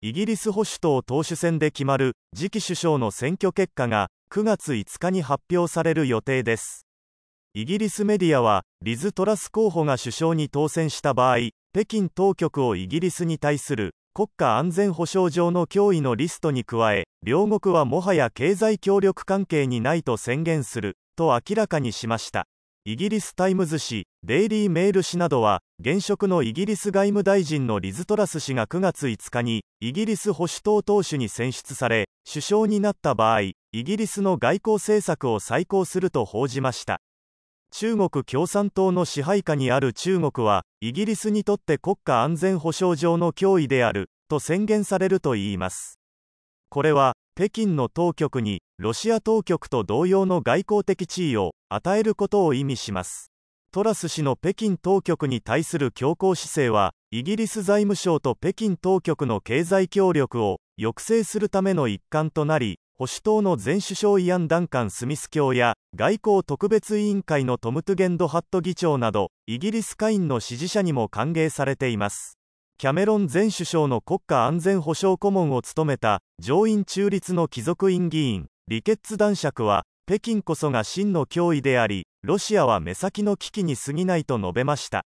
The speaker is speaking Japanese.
イギリス保守党党首選で決まる次期首相の選挙結果が9月5日に発表される予定ですイギリスメディアはリズ・トラス候補が首相に当選した場合北京当局をイギリスに対する国家安全保障上の脅威のリストに加え両国はもはや経済協力関係にないと宣言すると明らかにしましたイギリスタイムズ紙デイリー・メール紙などは現職のイギリス外務大臣のリズ・トラス氏が9月5日にイギリス保守党党首に選出され首相になった場合イギリスの外交政策を再考すると報じました中国共産党の支配下にある中国はイギリスにとって国家安全保障上の脅威であると宣言されるといいますこれは北京の当局にロシア当局と同様の外交的地位を与えることを意味しますトラス氏の北京当局に対する強硬姿勢はイギリス財務省と北京当局の経済協力を抑制するための一環となり保守党の前首相イアン・ダンカン・スミス卿や外交特別委員会のトム・トゥゲンド・ハット議長などイギリス下院の支持者にも歓迎されていますキャメロン前首相の国家安全保障顧問を務めた上院中立の貴族院議員リケッツ男爵は北京こそが真の脅威でありロシアは目先の危機に過ぎないと述べました